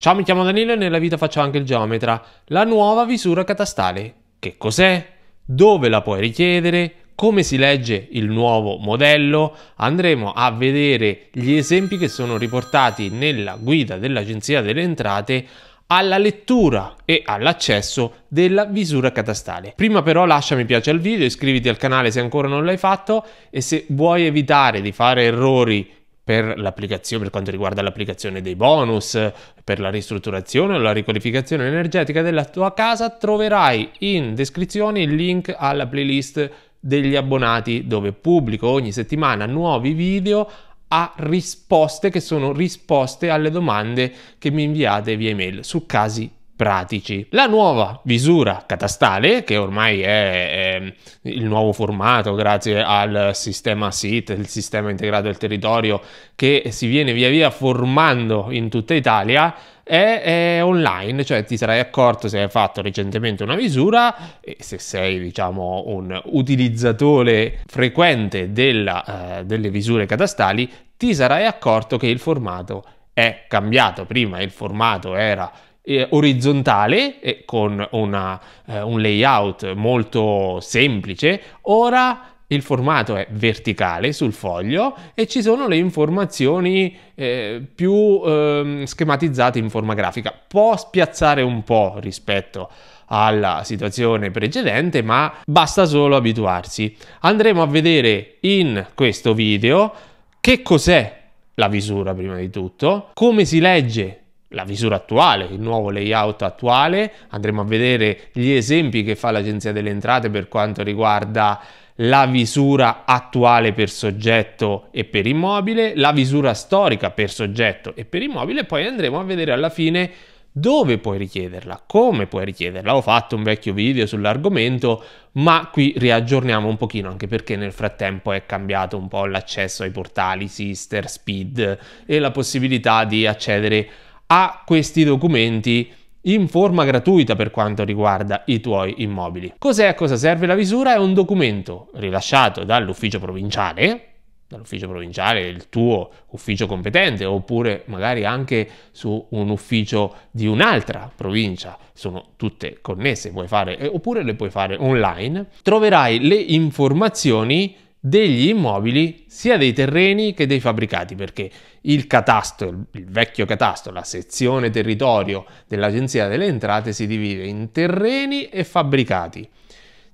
Ciao, mi chiamo Danilo e nella vita faccio anche il geometra. La nuova visura catastale. Che cos'è? Dove la puoi richiedere? Come si legge il nuovo modello? Andremo a vedere gli esempi che sono riportati nella guida dell'Agenzia delle Entrate alla lettura e all'accesso della visura catastale. Prima però lascia mi piace al video, iscriviti al canale se ancora non l'hai fatto e se vuoi evitare di fare errori per l'applicazione, per quanto riguarda l'applicazione dei bonus, per la ristrutturazione o la riqualificazione energetica della tua casa, troverai in descrizione il link alla playlist degli abbonati dove pubblico ogni settimana nuovi video a risposte che sono risposte alle domande che mi inviate via email su casi pratici. La nuova visura catastale, che ormai è, è il nuovo formato grazie al sistema SIT, il sistema integrato del territorio, che si viene via via formando in tutta Italia, è, online, cioè ti sarai accorto se hai fatto recentemente una misura e se sei diciamo un utilizzatore frequente della, eh, delle misure catastali ti sarai accorto che il formato è cambiato, prima il formato era eh, orizzontale eh, con una, eh, un layout molto semplice, ora il formato è verticale sul foglio e ci sono le informazioni eh, più eh, schematizzate in forma grafica. Può spiazzare un po' rispetto alla situazione precedente, ma basta solo abituarsi. Andremo a vedere in questo video che cos'è la visura prima di tutto, come si legge la visura attuale, il nuovo layout attuale, andremo a vedere gli esempi che fa l'Agenzia delle Entrate per quanto riguarda la visura attuale per soggetto e per immobile, la visura storica per soggetto e per immobile, poi andremo a vedere alla fine dove puoi richiederla, come puoi richiederla. Ho fatto un vecchio video sull'argomento, ma qui riaggiorniamo un pochino anche perché nel frattempo è cambiato un po' l'accesso ai portali Sister, Speed e la possibilità di accedere a a questi documenti in forma gratuita per quanto riguarda i tuoi immobili. Cos'è a cosa serve la misura? È un documento rilasciato dall'ufficio provinciale, dall'ufficio provinciale, il tuo ufficio competente, oppure magari anche su un ufficio di un'altra provincia, sono tutte connesse, puoi fare, eh, oppure le puoi fare online, troverai le informazioni degli immobili, sia dei terreni che dei fabbricati, perché il catasto, il vecchio catasto, la sezione territorio dell'Agenzia delle Entrate si divide in terreni e fabbricati.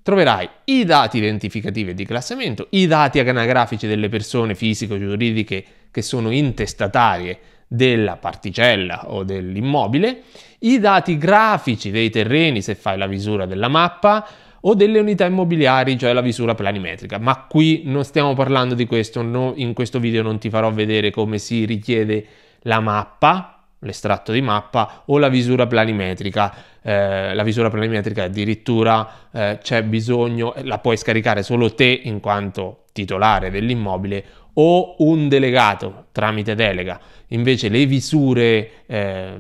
Troverai i dati identificativi e di classamento, i dati anagrafici delle persone fisico-giuridiche che sono intestatarie della particella o dell'immobile, i dati grafici dei terreni se fai la misura della mappa, o delle unità immobiliari, cioè la visura planimetrica. Ma qui non stiamo parlando di questo, no, in questo video non ti farò vedere come si richiede la mappa, l'estratto di mappa o la visura planimetrica. Eh, la visura planimetrica addirittura eh, c'è bisogno, eh, la puoi scaricare solo te in quanto titolare dell'immobile o un delegato tramite delega. Invece le visure, eh,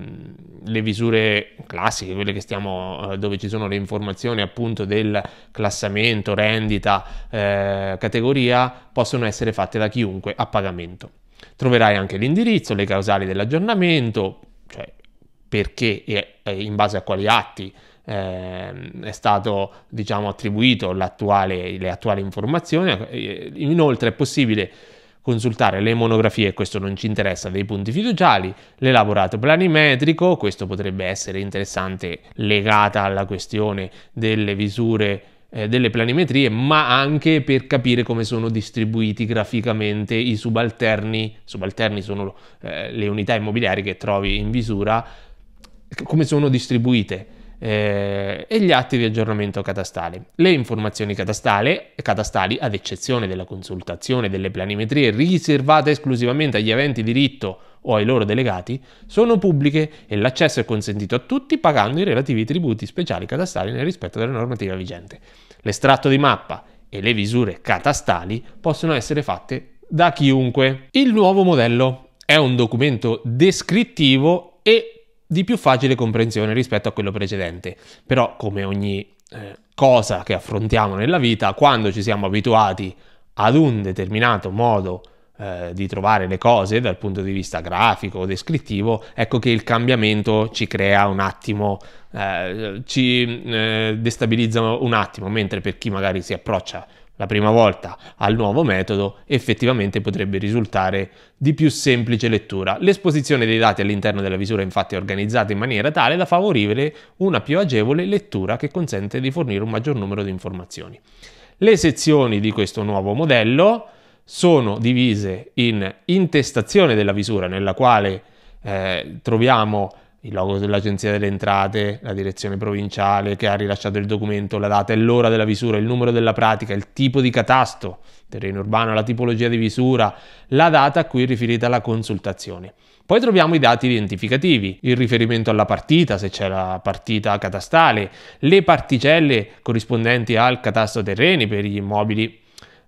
le visure classiche, quelle che stiamo, eh, dove ci sono le informazioni appunto del classamento, rendita, eh, categoria, possono essere fatte da chiunque a pagamento. Troverai anche l'indirizzo, le causali dell'aggiornamento, cioè perché e in base a quali atti ehm, è stato diciamo, attribuito le attuali informazioni. Eh, inoltre è possibile consultare le monografie, questo non ci interessa, dei punti fiduciali, l'elaborato planimetrico, questo potrebbe essere interessante legata alla questione delle misure eh, delle planimetrie, ma anche per capire come sono distribuiti graficamente i subalterni, subalterni sono eh, le unità immobiliari che trovi in visura, come sono distribuite eh, e gli atti di aggiornamento catastale. Le informazioni catastali, ad eccezione della consultazione delle planimetrie riservate esclusivamente agli aventi diritto o ai loro delegati, sono pubbliche e l'accesso è consentito a tutti pagando i relativi tributi speciali catastali nel rispetto della normativa vigente. L'estratto di mappa e le visure catastali possono essere fatte da chiunque. Il nuovo modello è un documento descrittivo e di più facile comprensione rispetto a quello precedente. Però, come ogni eh, cosa che affrontiamo nella vita, quando ci siamo abituati ad un determinato modo eh, di trovare le cose dal punto di vista grafico o descrittivo, ecco che il cambiamento ci crea un attimo, eh, ci eh, destabilizza un attimo, mentre per chi magari si approccia la prima volta al nuovo metodo effettivamente potrebbe risultare di più semplice lettura. L'esposizione dei dati all'interno della visura infatti è organizzata in maniera tale da favorire una più agevole lettura che consente di fornire un maggior numero di informazioni. Le sezioni di questo nuovo modello sono divise in intestazione della visura nella quale eh, troviamo il logo dell'Agenzia delle Entrate, la direzione provinciale che ha rilasciato il documento, la data e l'ora della visura, il numero della pratica, il tipo di catasto, terreno urbano, la tipologia di visura, la data a cui è riferita la consultazione. Poi troviamo i dati identificativi, il riferimento alla partita, se c'è la partita catastale, le particelle corrispondenti al catasto terreni per gli immobili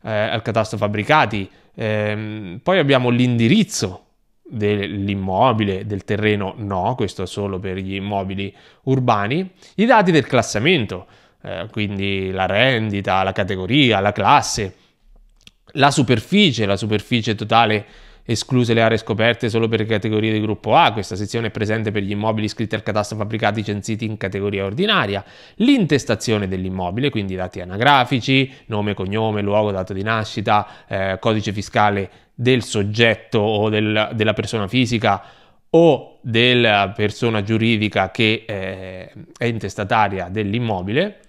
eh, al catasto fabbricati, ehm, poi abbiamo l'indirizzo dell'immobile, del terreno, no, questo è solo per gli immobili urbani, i dati del classamento, eh, quindi la rendita, la categoria, la classe, la superficie, la superficie totale escluse le aree scoperte solo per categorie di gruppo A, questa sezione è presente per gli immobili iscritti al catasto fabbricati censiti in categoria ordinaria, l'intestazione dell'immobile, quindi dati anagrafici, nome, cognome, luogo, dato di nascita, eh, codice fiscale del soggetto o del, della persona fisica o della persona giuridica che eh, è intestataria dell'immobile,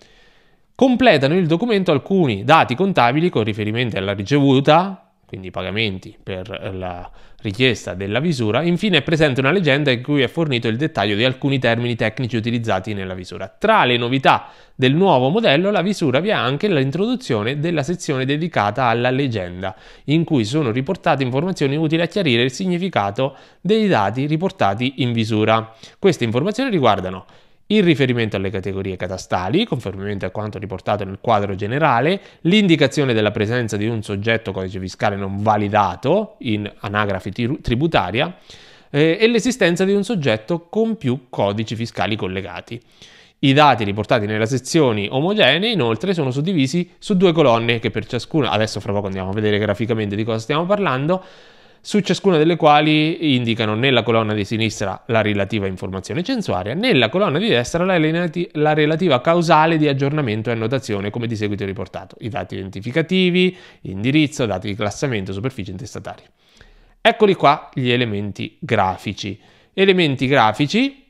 completano il documento alcuni dati contabili con riferimento alla ricevuta, quindi pagamenti per la richiesta della visura, infine è presente una leggenda in cui è fornito il dettaglio di alcuni termini tecnici utilizzati nella visura. Tra le novità del nuovo modello, la visura vi è anche l'introduzione della sezione dedicata alla leggenda, in cui sono riportate informazioni utili a chiarire il significato dei dati riportati in visura. Queste informazioni riguardano il riferimento alle categorie catastali, conformemente a quanto riportato nel quadro generale, l'indicazione della presenza di un soggetto codice fiscale non validato in anagrafe tributaria eh, e l'esistenza di un soggetto con più codici fiscali collegati. I dati riportati nelle sezioni omogenee inoltre sono suddivisi su due colonne che per ciascuna, adesso fra poco andiamo a vedere graficamente di cosa stiamo parlando, su ciascuna delle quali indicano nella colonna di sinistra la relativa informazione censuaria, nella colonna di destra la, relativa causale di aggiornamento e annotazione, come di seguito riportato, i dati identificativi, indirizzo, dati di classamento, superficie intestatari. Eccoli qua gli elementi grafici. Elementi grafici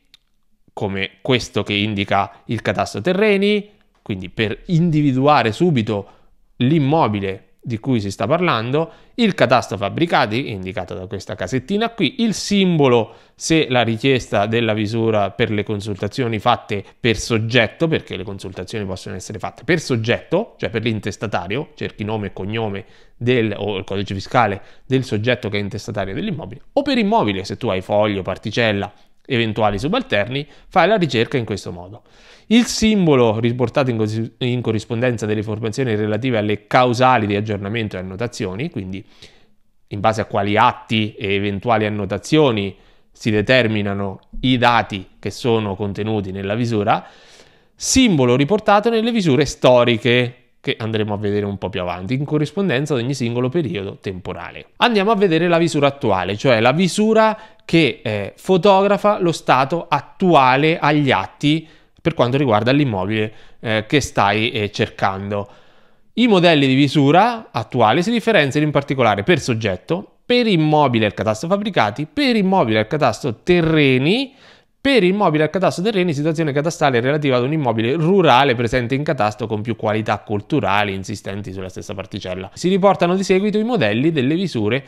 come questo che indica il catasto terreni, quindi per individuare subito l'immobile di cui si sta parlando, il catasto fabbricati, indicato da questa casettina qui, il simbolo se la richiesta della visura per le consultazioni fatte per soggetto, perché le consultazioni possono essere fatte per soggetto, cioè per l'intestatario, cerchi nome e cognome del, o il codice fiscale del soggetto che è intestatario dell'immobile, o per immobile, se tu hai foglio, particella eventuali subalterni, fai la ricerca in questo modo. Il simbolo riportato in, cos- in corrispondenza delle informazioni relative alle causali di aggiornamento e annotazioni, quindi in base a quali atti e eventuali annotazioni si determinano i dati che sono contenuti nella visura, simbolo riportato nelle visure storiche, che andremo a vedere un po' più avanti, in corrispondenza ad ogni singolo periodo temporale. Andiamo a vedere la visura attuale, cioè la visura che eh, fotografa lo stato attuale agli atti per quanto riguarda l'immobile eh, che stai eh, cercando. I modelli di visura attuale si differenziano in particolare per soggetto, per immobile al catasto fabbricati, per immobile al catasto terreni, per immobile al catasto terreni, situazione catastale relativa ad un immobile rurale presente in catasto con più qualità culturali insistenti sulla stessa particella. Si riportano di seguito i modelli delle misure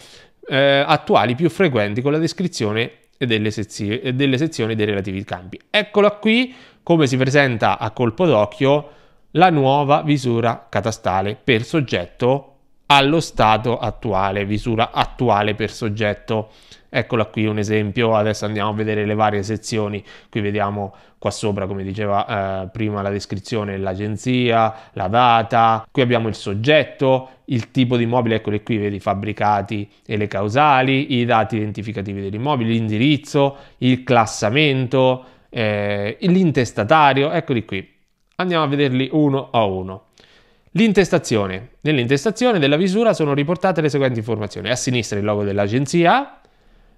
eh, attuali più frequenti con la descrizione delle, sezio- delle sezioni dei relativi campi. Eccola qui come si presenta a colpo d'occhio la nuova misura catastale per soggetto allo stato attuale, visura attuale per soggetto. Eccola qui un esempio, adesso andiamo a vedere le varie sezioni, qui vediamo qua sopra come diceva eh, prima la descrizione l'agenzia, la data, qui abbiamo il soggetto, il tipo di immobile, eccoli qui, vedi fabbricati e le causali, i dati identificativi dell'immobile, l'indirizzo, il classamento, eh, l'intestatario, eccoli qui. Andiamo a vederli uno a uno. L'intestazione. Nell'intestazione della visura sono riportate le seguenti informazioni. A sinistra il logo dell'agenzia,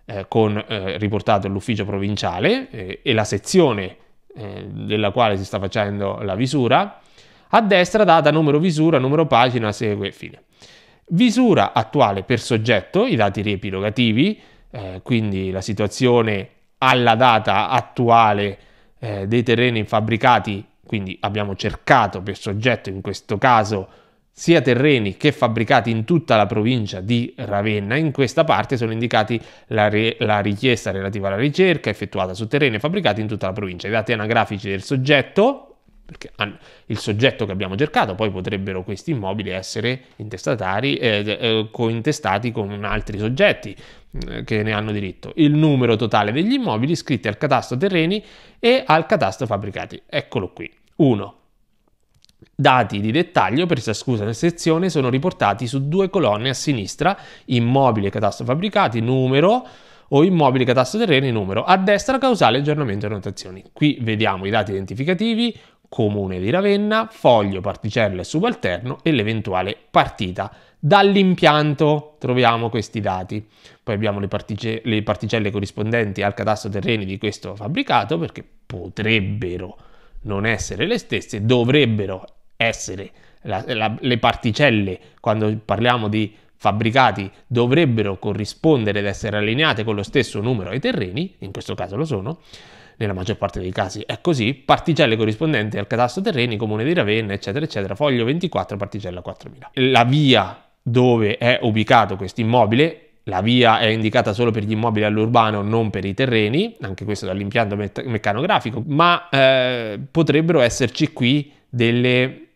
eh, con eh, riportato l'ufficio provinciale eh, e la sezione eh, della quale si sta facendo la visura. A destra data numero visura, numero pagina, segue fine. Visura attuale per soggetto, i dati riepilogativi, eh, quindi la situazione alla data attuale eh, dei terreni fabbricati, quindi abbiamo cercato per soggetto in questo caso sia terreni che fabbricati in tutta la provincia di Ravenna. In questa parte sono indicati la, re, la, richiesta relativa alla ricerca effettuata su terreni fabbricati in tutta la provincia. I dati anagrafici del soggetto, perché il soggetto che abbiamo cercato, poi potrebbero questi immobili essere intestatari, eh, eh, cointestati con altri soggetti mm, che ne hanno diritto. Il numero totale degli immobili iscritti al catasto terreni e al catasto fabbricati. Eccolo qui. 1. Dati di dettaglio per ciascuna sezione sono riportati su due colonne a sinistra, immobile catasto fabbricati, numero o immobile catasto terreni, numero. A destra causale aggiornamento e annotazioni. Qui vediamo i dati identificativi, comune di Ravenna, foglio, particella e subalterno e l'eventuale partita. Dall'impianto troviamo questi dati. Poi abbiamo le, partice le particelle corrispondenti al catasto terreni di questo fabbricato perché potrebbero non essere le stesse, dovrebbero essere. La, la, le particelle, quando parliamo di fabbricati, dovrebbero corrispondere ed essere allineate con lo stesso numero ai terreni, in questo caso lo sono, nella maggior parte dei casi è così, particelle corrispondenti al catasto terreni, comune di Ravenna, eccetera, eccetera, foglio 24, particella 4000. La via dove è ubicato questo immobile la via è indicata solo per gli immobili all'urbano, non per i terreni, anche questo dall'impianto mecc- meccanografico, ma eh, potrebbero esserci qui delle, eh,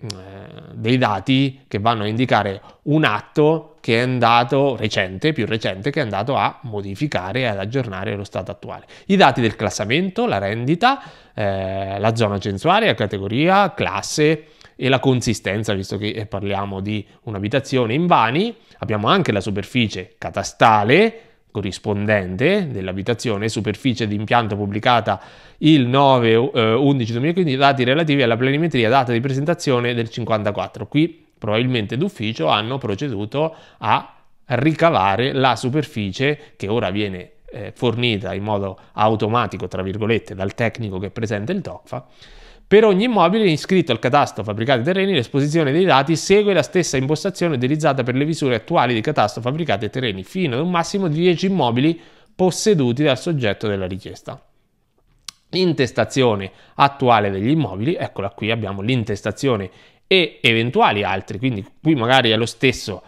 dei dati che vanno a indicare un atto che è andato recente, più recente, che è andato a modificare e ad aggiornare lo stato attuale. I dati del classamento, la rendita, eh, la zona censuaria, categoria, classe, e la consistenza, visto che eh, parliamo di un'abitazione in vani, abbiamo anche la superficie catastale corrispondente dell'abitazione, superficie di impianto pubblicata il 9-11-2015, eh, dati relativi alla planimetria data di presentazione del 54. Qui probabilmente d'ufficio hanno proceduto a ricavare la superficie che ora viene eh, fornita in modo automatico, tra virgolette, dal tecnico che presenta il TOCFA per ogni immobile iscritto al catastro fabbricati terreni, l'esposizione dei dati segue la stessa impostazione utilizzata per le misure attuali di catastro fabbricati terreni, fino ad un massimo di 10 immobili posseduti dal soggetto della richiesta. Intestazione attuale degli immobili, eccola qui, abbiamo l'intestazione e eventuali altri, quindi qui magari è lo stesso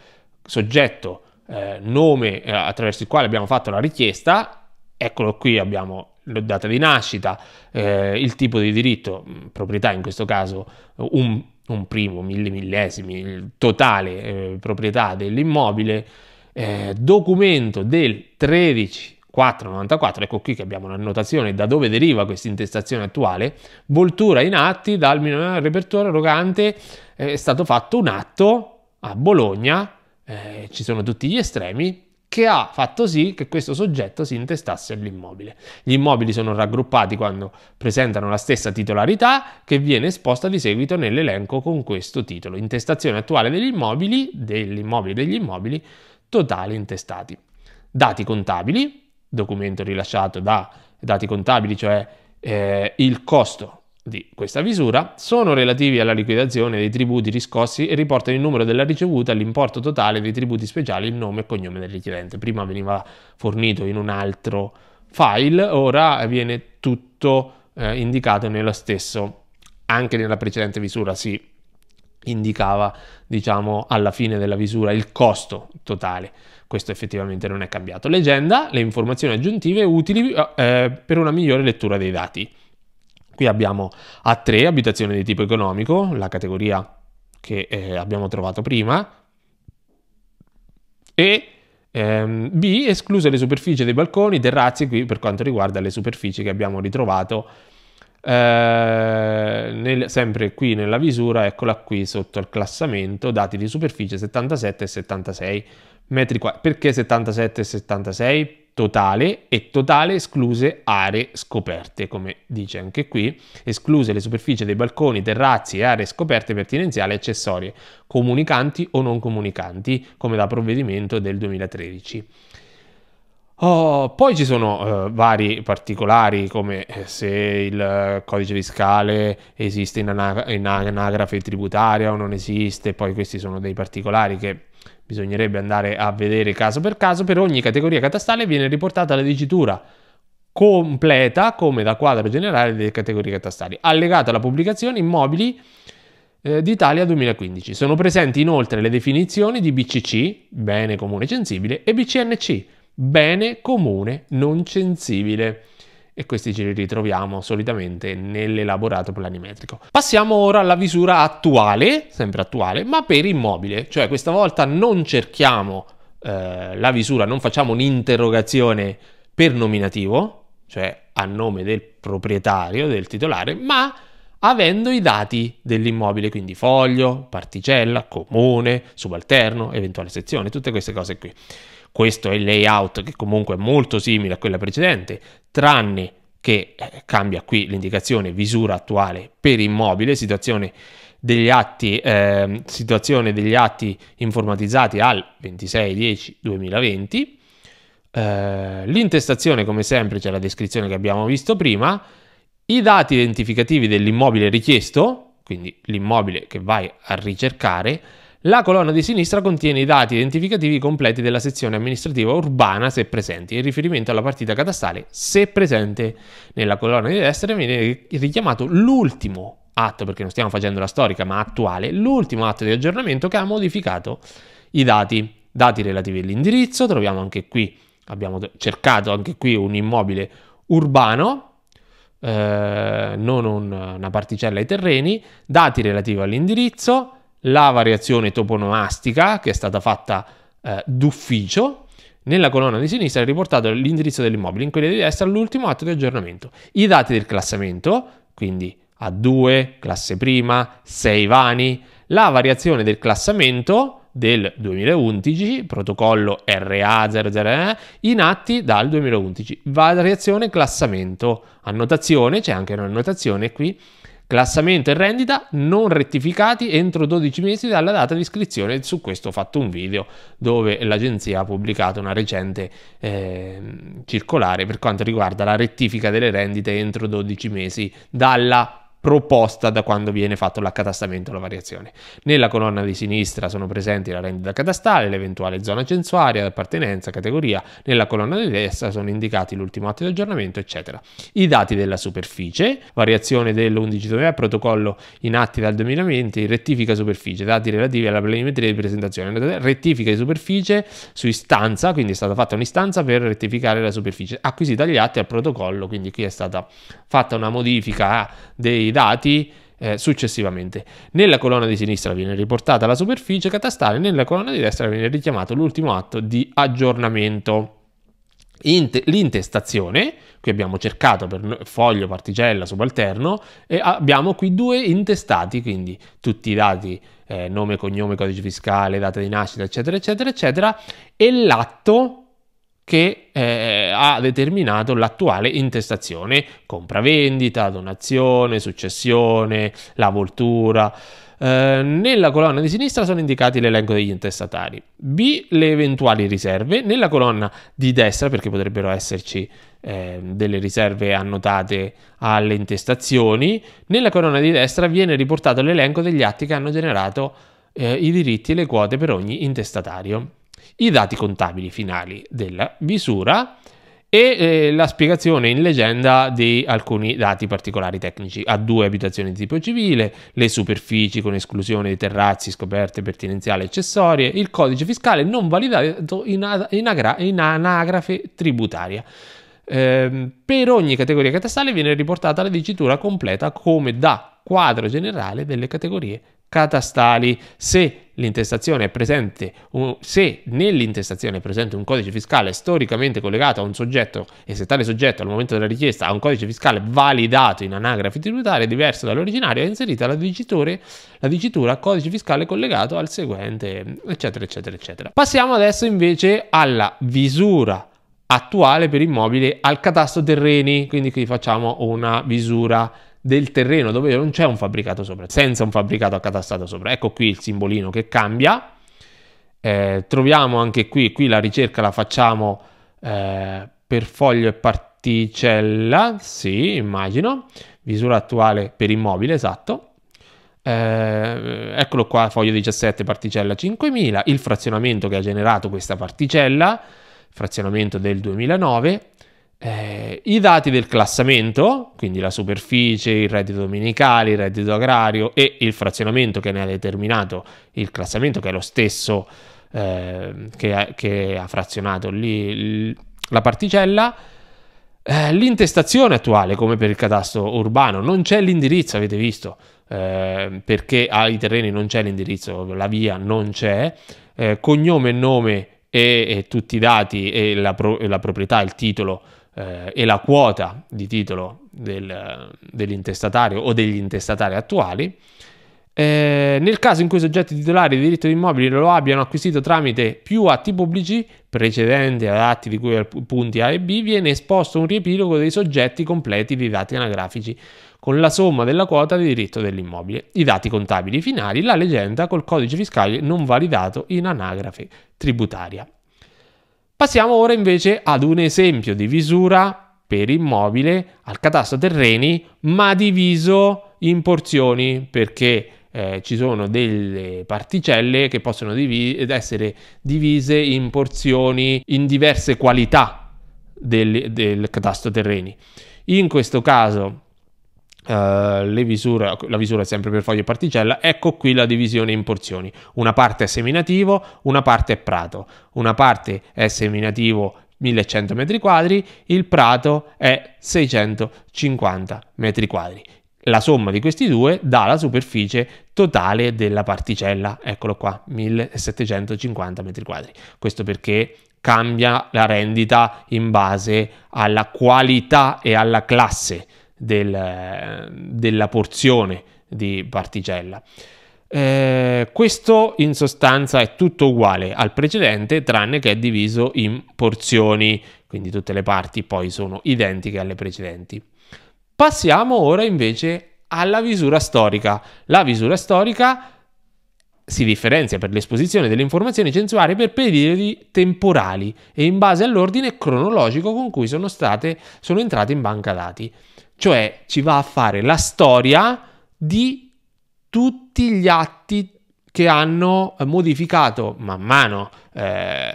soggetto, eh, nome eh, attraverso il quale abbiamo fatto la richiesta, eccolo qui abbiamo data di nascita, eh, il tipo di diritto, mm, proprietà in questo caso un, un primo, mille millesimi, il totale eh, proprietà dell'immobile, eh, documento del 13494, ecco qui che abbiamo l'annotazione da dove deriva questa intestazione attuale, voltura in atti dal minore repertorio arrogante, eh, è stato fatto un atto a Bologna, eh, ci sono tutti gli estremi, che ha fatto sì che questo soggetto si intestasse l'immobile. Gli immobili sono raggruppati quando presentano la stessa titolarità che viene esposta di seguito nell'elenco con questo titolo. Intestazione attuale degli immobili, degli immobili degli immobili totale intestati. Dati contabili, documento rilasciato da dati contabili, cioè eh, il costo di questa misura sono relativi alla liquidazione dei tributi riscossi e riportano il numero della ricevuta, l'importo totale dei tributi speciali, il nome e cognome del richiedente. Prima veniva fornito in un altro file, ora viene tutto eh, indicato nello stesso. Anche nella precedente misura si indicava, diciamo, alla fine della misura il costo totale. Questo effettivamente non è cambiato. Leggenda, le informazioni aggiuntive utili eh, per una migliore lettura dei dati. Qui abbiamo A3, abitazione di tipo economico, la categoria che eh, abbiamo trovato prima, e ehm, B, escluse le superfici dei balconi, terrazzi, qui per quanto riguarda le superfici che abbiamo ritrovato eh, nel, sempre qui nella misura, eccola qui sotto il classamento, dati di superficie 77 e 76 metri quadrati. Perché 77 e 76? totale e totale escluse aree scoperte, come dice anche qui, escluse le superfici dei balconi, terrazzi e aree scoperte pertinenziali e accessorie, comunicanti o non comunicanti, come da provvedimento del 2013. Oh, poi ci sono eh, vari particolari come eh, se il codice fiscale esiste in, ana- in anagrafe tributaria o non esiste, poi questi sono dei particolari che Bisognerebbe andare a vedere caso per caso, per ogni categoria catastale viene riportata la dicitura completa come da quadro generale delle categorie catastali, allegata alla pubblicazione immobili eh, d'Italia 2015. Sono presenti inoltre le definizioni di BCC, bene comune censibile, e BCNC, bene comune non censibile e questi ce li ritroviamo solitamente nell'elaborato planimetrico. Passiamo ora alla visura attuale, sempre attuale, ma per immobile, cioè questa volta non cerchiamo eh, la visura, non facciamo un'interrogazione per nominativo, cioè a nome del proprietario, del titolare, ma avendo i dati dell'immobile, quindi foglio, particella, comune, subalterno, eventuale sezione, tutte queste cose qui. Questo è il layout che comunque è molto simile a quella precedente, tranne che eh, cambia qui l'indicazione visura attuale per immobile, situazione degli atti, eh, situazione degli atti informatizzati al 26-10-2020. Eh, l'intestazione, come sempre, c'è la descrizione che abbiamo visto prima, i dati identificativi dell'immobile richiesto, quindi l'immobile che vai a ricercare, la colonna di sinistra contiene i dati identificativi completi della sezione amministrativa urbana se presenti, in riferimento alla partita catastale se presente. Nella colonna di destra viene richiamato l'ultimo atto, perché non stiamo facendo la storica ma attuale, l'ultimo atto di aggiornamento che ha modificato i dati. Dati relativi all'indirizzo, troviamo anche qui, abbiamo cercato anche qui un immobile urbano, eh, non un, una particella ai terreni, dati relativi all'indirizzo, la variazione toponomastica che è stata fatta eh, d'ufficio. Nella colonna di sinistra è riportato l'indirizzo dell'immobile, in quella di destra l'ultimo atto di aggiornamento. I dati del classamento, quindi A2, classe prima, 6 vani, la variazione del classamento del 2011, protocollo RA00 eh, in atti dal 2011, variazione classamento, annotazione, c'è anche un'annotazione qui, Classamento e rendita non rettificati entro 12 mesi dalla data di iscrizione. Su questo ho fatto un video dove l'agenzia ha pubblicato una recente eh, circolare per quanto riguarda la rettifica delle rendite entro 12 mesi dalla proposta da quando viene fatto l'accatastamento la variazione. Nella colonna di sinistra sono presenti la rendita catastale, l'eventuale zona censuaria, appartenenza, categoria, nella colonna di destra sono indicati l'ultimo atto di aggiornamento, eccetera. I dati della superficie, variazione dell'11.2, protocollo in atti dal 2020, rettifica superficie, dati relativi alla planimetria di presentazione, rettifica di superficie su istanza, quindi è stata fatta un'istanza per rettificare la superficie, acquisita gli atti al protocollo, quindi qui è stata fatta una modifica dei dati dati eh, successivamente. Nella colonna di sinistra viene riportata la superficie catastale, nella colonna di destra viene richiamato l'ultimo atto di aggiornamento. l'intestazione, qui abbiamo cercato per foglio, particella, subalterno, e abbiamo qui due intestati, quindi tutti i dati, eh, nome, cognome, codice fiscale, data di nascita, eccetera, eccetera, eccetera, e l'atto che eh, ha determinato l'attuale intestazione compravendita, donazione, successione, la voltura. Eh, nella colonna di sinistra sono indicati l'elenco degli intestatari. B. Le eventuali riserve. Nella colonna di destra, perché potrebbero esserci eh, delle riserve annotate alle intestazioni, nella colonna di destra viene riportato l'elenco degli atti che hanno generato eh, i diritti e le quote per ogni intestatario i dati contabili finali della misura e eh, la spiegazione in leggenda di alcuni dati particolari tecnici. a due abitazioni di tipo civile, le superfici con esclusione di terrazzi, scoperte pertinenziali e accessorie, il codice fiscale non validato in, in, agra, in anagrafe tributaria. Eh, per ogni categoria catastale viene riportata la dicitura completa come da quadro generale delle categorie catastali. Se l'intestazione è presente, se nell'intestazione è presente un codice fiscale storicamente collegato a un soggetto e se tale soggetto al momento della richiesta ha un codice fiscale validato in anagrafe tributaria diverso dall'originario, è inserita la, la dicitura codice fiscale collegato al seguente, eccetera, eccetera, eccetera. Passiamo adesso invece alla visura attuale per immobile al catasto terreni, quindi qui facciamo una visura del terreno dove non c'è un fabbricato sopra, senza un fabbricato accatastato sopra. Ecco qui il simbolino che cambia. Eh, troviamo anche qui, qui la ricerca la facciamo eh, per foglio e particella, sì, immagino, misura attuale per immobile, esatto. Eh, eccolo qua, foglio 17, particella 5000, il frazionamento che ha generato questa particella, frazionamento del 2009, eh, I dati del classamento, quindi la superficie, il reddito dominicale, il reddito agrario e il frazionamento che ne ha determinato il classamento, che è lo stesso eh, che, ha, che, ha, frazionato lì la particella. Eh, l'intestazione attuale, come per il catasto urbano, non c'è l'indirizzo, avete visto, ehm, perché ai terreni non c'è l'indirizzo, la via non c'è, eh, cognome, nome e, e, tutti i dati e la, pro, e la proprietà, il titolo eh, e la quota di titolo del, dell'intestatario o degli intestatari attuali. Eh, nel caso in cui i soggetti titolari di diritto di immobile lo abbiano acquisito tramite più atti pubblici precedenti ad atti di cui ai punti A e B, viene esposto un riepilogo dei soggetti completi dei dati anagrafici con la somma della quota di diritto dell'immobile, i dati contabili finali, la leggenda col codice fiscale non validato in anagrafe tributaria. Passiamo ora invece ad un esempio di visura per immobile al catasto terreni, ma diviso in porzioni perché eh, ci sono delle particelle che possono divi essere divise in porzioni in diverse qualità del, del catasto terreni. In questo caso Uh, eh, visura, la visura è sempre per foglie e particella, ecco qui la divisione in porzioni. Una parte è seminativo, una parte è prato. Una parte è seminativo 1100 metri quadri, il prato è 650 metri quadri. La somma di questi due dà la superficie totale della particella, eccolo qua, 1750 metri quadri. Questo perché cambia la rendita in base alla qualità e alla classe del, della porzione di particella. Eh, questo in sostanza è tutto uguale al precedente tranne che è diviso in porzioni, quindi tutte le parti poi sono identiche alle precedenti. Passiamo ora invece alla misura storica. La misura storica si differenzia per l'esposizione delle informazioni censuarie per periodi temporali e in base all'ordine cronologico con cui sono, state, sono entrate in banca dati cioè ci va a fare la storia di tutti gli atti che hanno eh, modificato man mano eh,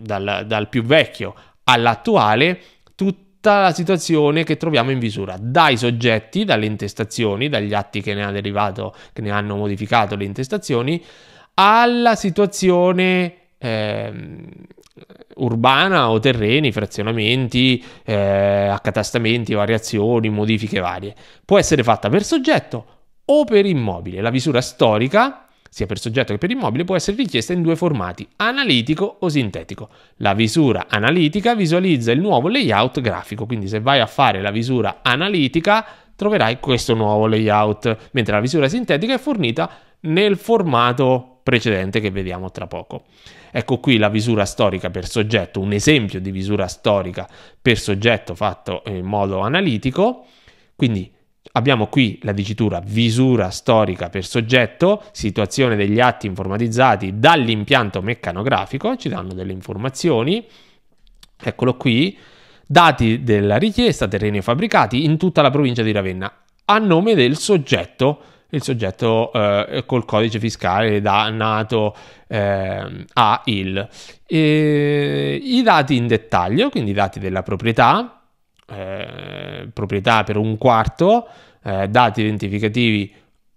dal, dal più vecchio all'attuale tutta la situazione che troviamo in visura, dai soggetti, dalle intestazioni, dagli atti che ne, ha derivato, che ne hanno modificato le intestazioni, alla situazione eh, urbana o terreni, frazionamenti, eh, accatastamenti, variazioni, modifiche varie. Può essere fatta per soggetto o per immobile. La misura storica, sia per soggetto che per immobile, può essere richiesta in due formati, analitico o sintetico. La visura analitica visualizza il nuovo layout grafico, quindi se vai a fare la visura analitica troverai questo nuovo layout, mentre la visura sintetica è fornita nel formato precedente che vediamo tra poco. Ecco qui la visura storica per soggetto, un esempio di visura storica per soggetto fatto in modo analitico. Quindi abbiamo qui la dicitura visura storica per soggetto, situazione degli atti informatizzati dall'impianto meccanografico, ci danno delle informazioni. Eccolo qui, dati della richiesta, terreni fabbricati in tutta la provincia di Ravenna, a nome del soggetto il soggetto eh, col codice fiscale da nato eh, a il. E, I dati in dettaglio, quindi i dati della proprietà, eh, proprietà per un quarto, eh, dati identificativi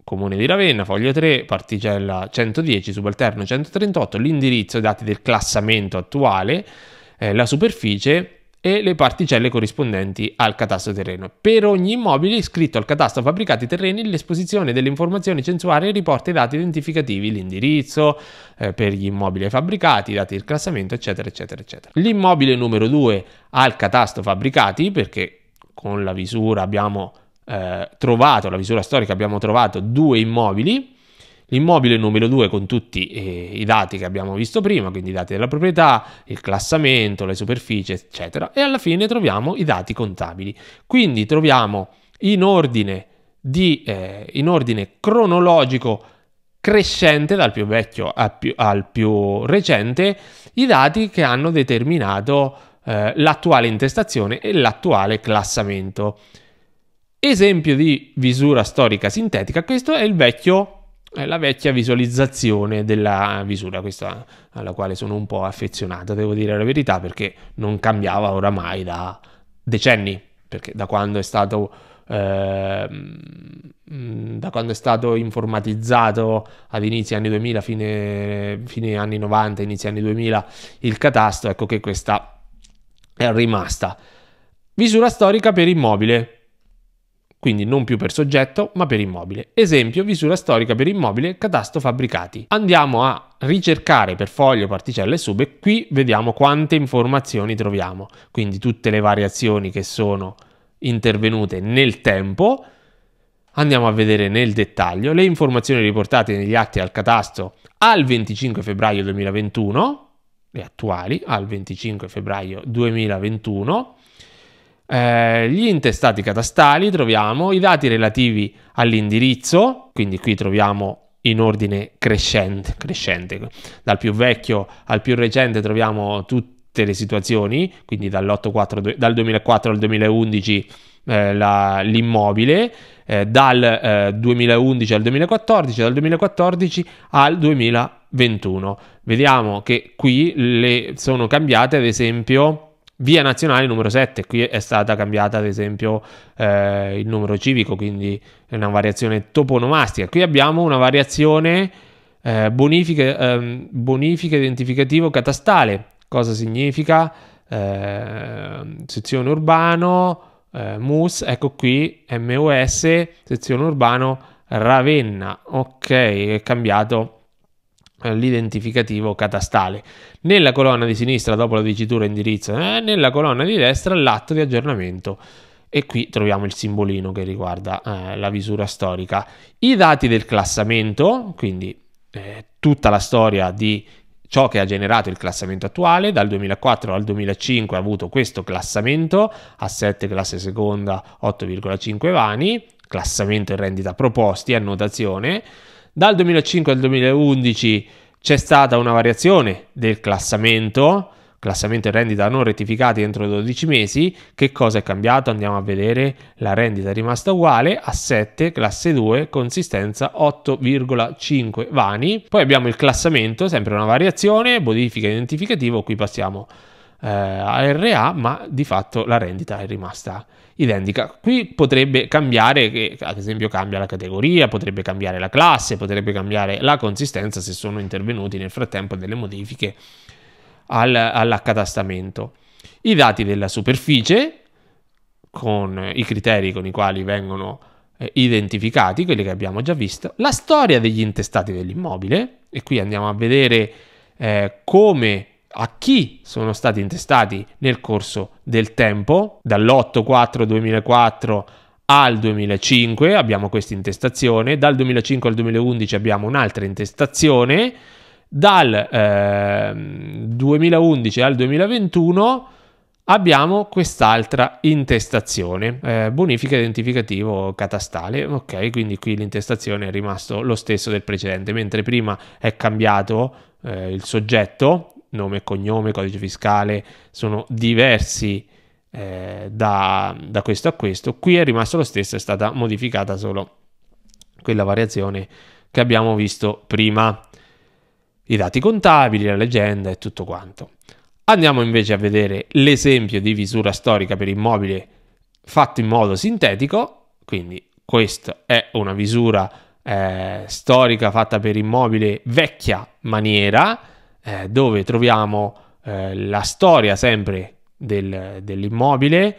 Comune di Ravenna, foglio 3, particella 110, subalterno 138, l'indirizzo, dati del classamento attuale, eh, la superficie e le particelle corrispondenti al catasto terreno. Per ogni immobile iscritto al catasto fabbricati terreni, l'esposizione delle informazioni censuarie riporta i dati identificativi, l'indirizzo eh, per gli immobili fabbricati, i dati del classamento, eccetera, eccetera, eccetera. L'immobile numero 2 al catasto fabbricati, perché con la visura abbiamo eh, trovato, la visura storica abbiamo trovato due immobili, L'immobile numero 2 con tutti eh, i dati che abbiamo visto prima, quindi i dati della proprietà, il classamento, le superfici, eccetera. E alla fine troviamo i dati contabili. Quindi troviamo in ordine, di, eh, in ordine cronologico crescente dal più vecchio al più, al più recente i dati che hanno determinato eh, l'attuale intestazione e l'attuale classamento. Esempio di visura storica sintetica, questo è il vecchio la vecchia visualizzazione della visura, questa alla quale sono un po' affezionato, devo dire la verità, perché non cambiava oramai da decenni, perché da quando è stato ehm, da quando è stato informatizzato ad inizio anni 2000, fine, fine, anni 90, inizio anni 2000 il catasto, ecco che questa è rimasta. Visura storica per immobile quindi non più per soggetto ma per immobile. Esempio, visura storica per immobile, catasto fabbricati. Andiamo a ricercare per foglio, particelle e sub e qui vediamo quante informazioni troviamo, quindi tutte le variazioni che sono intervenute nel tempo. Andiamo a vedere nel dettaglio le informazioni riportate negli atti al catasto al 25 febbraio 2021, le attuali al 25 febbraio 2021 eh, gli intestati catastali troviamo i dati relativi all'indirizzo, quindi qui troviamo in ordine crescente, crescente, dal più vecchio al più recente troviamo tutte le situazioni, quindi dal 2004 al 2011 eh, la, l'immobile, eh, dal eh, 2011 al 2014, dal 2014 al 2021. Vediamo che qui le sono cambiate ad esempio Via nazionale numero 7, qui è stata cambiata ad esempio eh, il numero civico, quindi è una variazione toponomastica. Qui abbiamo una variazione eh, bonifica, eh, bonifica identificativo catastale. Cosa significa? Ehm, sezione urbano, eh, MUS, ecco qui MUS, sezione urbano Ravenna. Ok, è cambiato eh, l'identificativo catastale. Nella colonna di sinistra, dopo la dicitura indirizzo, eh, nella colonna di destra l'atto di aggiornamento e qui troviamo il simbolino che riguarda eh, la misura storica. I dati del classamento, quindi eh, tutta la storia di ciò che ha generato il classamento attuale, dal 2004 al 2005 ha avuto questo classamento, a 7 classe seconda, 8,5 vani, classamento e rendita proposti, annotazione, dal 2005 al 2011 c'è stata una variazione del classamento, classamento e rendita non rettificati entro 12 mesi. Che cosa è cambiato? Andiamo a vedere. La rendita è rimasta uguale a 7, classe 2, consistenza 8,5 vani. Poi abbiamo il classamento, sempre una variazione, modifica identificativo, qui passiamo eh, a RA, ma di fatto la rendita è rimasta identica. Qui potrebbe cambiare, ad esempio cambia la categoria, potrebbe cambiare la classe, potrebbe cambiare la consistenza se sono intervenuti nel frattempo delle modifiche al, all'accatastamento. I dati della superficie, con i criteri con i quali vengono eh, identificati, quelli che abbiamo già visto, la storia degli intestati dell'immobile, e qui andiamo a vedere eh, come a chi sono stati intestati nel corso del tempo, dall'8-4-2004 al 2005 abbiamo questa intestazione, dal 2005 al 2011 abbiamo un'altra intestazione, dal eh, 2011 al 2021 abbiamo quest'altra intestazione, eh, bonifica identificativo catastale, ok, quindi qui l'intestazione è rimasto lo stesso del precedente, mentre prima è cambiato eh, il soggetto nome e cognome, codice fiscale, sono diversi eh, da, da, questo a questo. Qui è rimasto lo stesso, è stata modificata solo quella variazione che abbiamo visto prima. I dati contabili, la leggenda e tutto quanto. Andiamo invece a vedere l'esempio di visura storica per immobile fatto in modo sintetico, quindi questa è una visura eh, storica fatta per immobile vecchia maniera, eh, dove troviamo eh, la storia sempre del, dell'immobile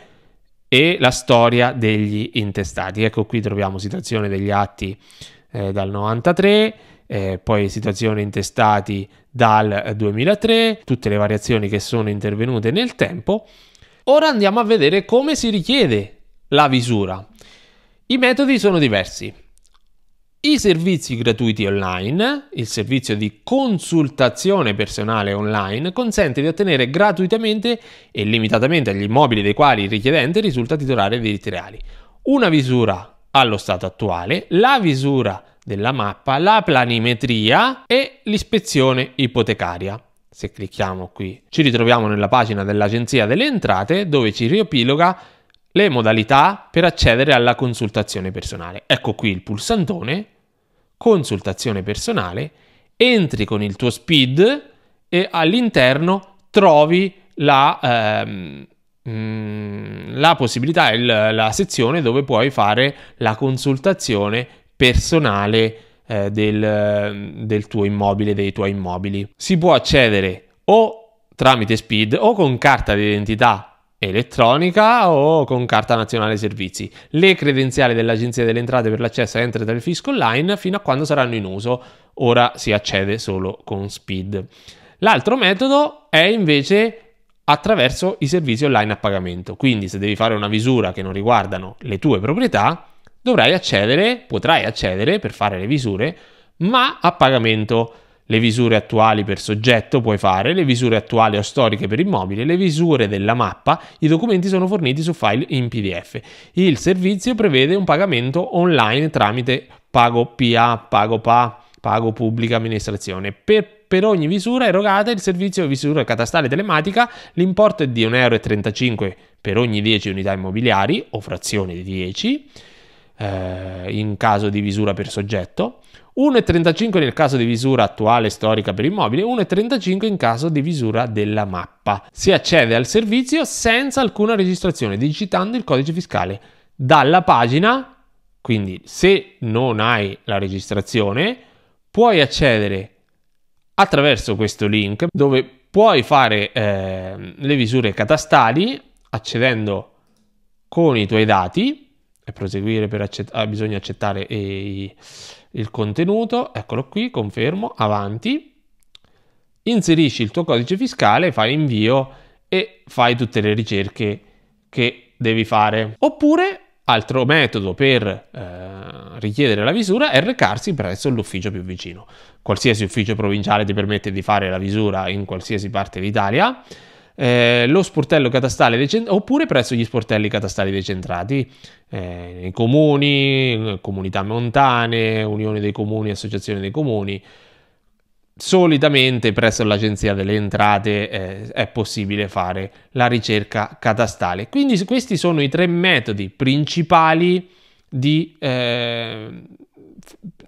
e la storia degli intestati. Ecco qui troviamo situazione degli atti eh, dal 93, eh, poi situazione intestati dal 2003, tutte le variazioni che sono intervenute nel tempo. Ora andiamo a vedere come si richiede la visura. I metodi sono diversi. I servizi gratuiti online, il servizio di consultazione personale online, consente di ottenere gratuitamente e limitatamente agli immobili dei quali il richiedente risulta titolare dei diritti reali. Una visura allo stato attuale, la visura della mappa, la planimetria e l'ispezione ipotecaria. Se clicchiamo qui ci ritroviamo nella pagina dell'Agenzia delle Entrate dove ci riepiloga le modalità per accedere alla consultazione personale. Ecco qui il pulsantone, consultazione personale, entri con il tuo speed e all'interno trovi la, ehm, mm, la possibilità, il, la sezione dove puoi fare la consultazione personale eh, del, del tuo immobile, dei tuoi immobili. Si può accedere o tramite speed o con carta d'identità elettronica o con carta nazionale servizi, le credenziali dell'Agenzia delle Entrate per l'accesso a Entry del Fisco Online fino a quando saranno in uso, ora si accede solo con SPID. L'altro metodo è invece attraverso i servizi online a pagamento, quindi se devi fare una visura che non riguardano le tue proprietà, dovrai accedere, potrai accedere per fare le visure, ma a pagamento le visure attuali per soggetto puoi fare, le visure attuali o storiche per immobile, le visure della mappa, i documenti sono forniti su file in PDF. Il servizio prevede un pagamento online tramite Pago PA, Pago PA, Pago Pubblica Amministrazione. Per, per ogni visura erogata il servizio visura catastale telematica, l'importo è di 1,35 euro per ogni 10 unità immobiliari o frazione di 10 eh, in caso di misura per soggetto, 1,35 nel caso di misura attuale storica per immobile, 1,35 in caso di misura della mappa. Si accede al servizio senza alcuna registrazione, digitando il codice fiscale dalla pagina, quindi se non hai la registrazione, puoi accedere attraverso questo link dove puoi fare eh, le misure catastali accedendo con i tuoi dati e proseguire per accett- ah, bisogna accettare e- il contenuto, eccolo qui, confermo, avanti, inserisci il tuo codice fiscale, fai invio e fai tutte le ricerche che devi fare. Oppure, altro metodo per eh, richiedere la visura è recarsi presso l'ufficio più vicino. Qualsiasi ufficio provinciale ti permette di fare la visura in qualsiasi parte d'Italia eh, lo sportello catastale oppure presso gli sportelli catastali decentrati eh, nei comuni, comunità montane, unione dei comuni, associazione dei comuni. Solitamente presso l'Agenzia delle Entrate eh, è possibile fare la ricerca catastale. Quindi questi sono i tre metodi principali di, eh,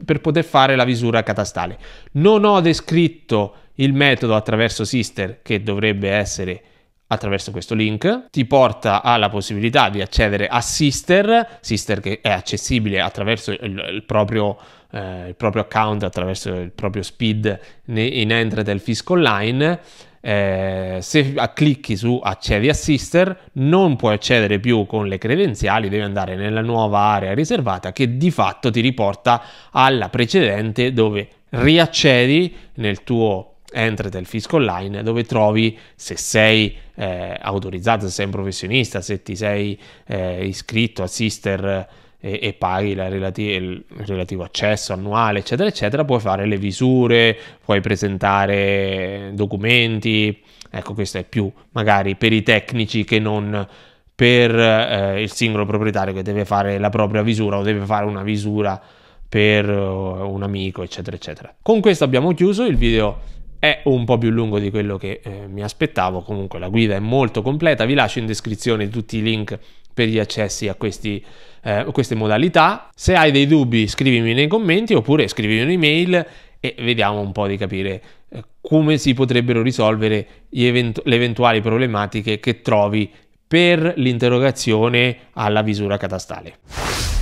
per poter fare la visura catastale. Non ho descritto il metodo attraverso Sister, che dovrebbe essere attraverso questo link, ti porta alla possibilità di accedere a Sister, Sister che è accessibile attraverso il, il proprio eh, il proprio account attraverso il proprio speed in fisco Online. Eh, se clicchi su accedi a Sister non puoi accedere più con le credenziali, devi andare nella nuova area riservata che di fatto ti riporta alla precedente dove riaccedi nel tuo entra del fisco online dove trovi se sei eh, autorizzato, se sei un professionista, se ti sei eh, iscritto a Sister eh, e, e paghi relati- il relativo accesso annuale, eccetera, eccetera, puoi fare le visure, puoi presentare documenti. Ecco, questo è più magari per i tecnici che non per eh, il singolo proprietario che deve fare la propria visura o deve fare una visura per eh, un amico, eccetera, eccetera. Con questo abbiamo chiuso il video è un po' più lungo di quello che eh, mi aspettavo, comunque la guida è molto completa, vi lascio in descrizione tutti i link per gli accessi a questi, eh, queste modalità. Se hai dei dubbi scrivimi nei commenti oppure scrivimi un'email e vediamo un po' di capire eh, come si potrebbero risolvere event le eventuali problematiche che trovi per l'interrogazione alla visura catastale.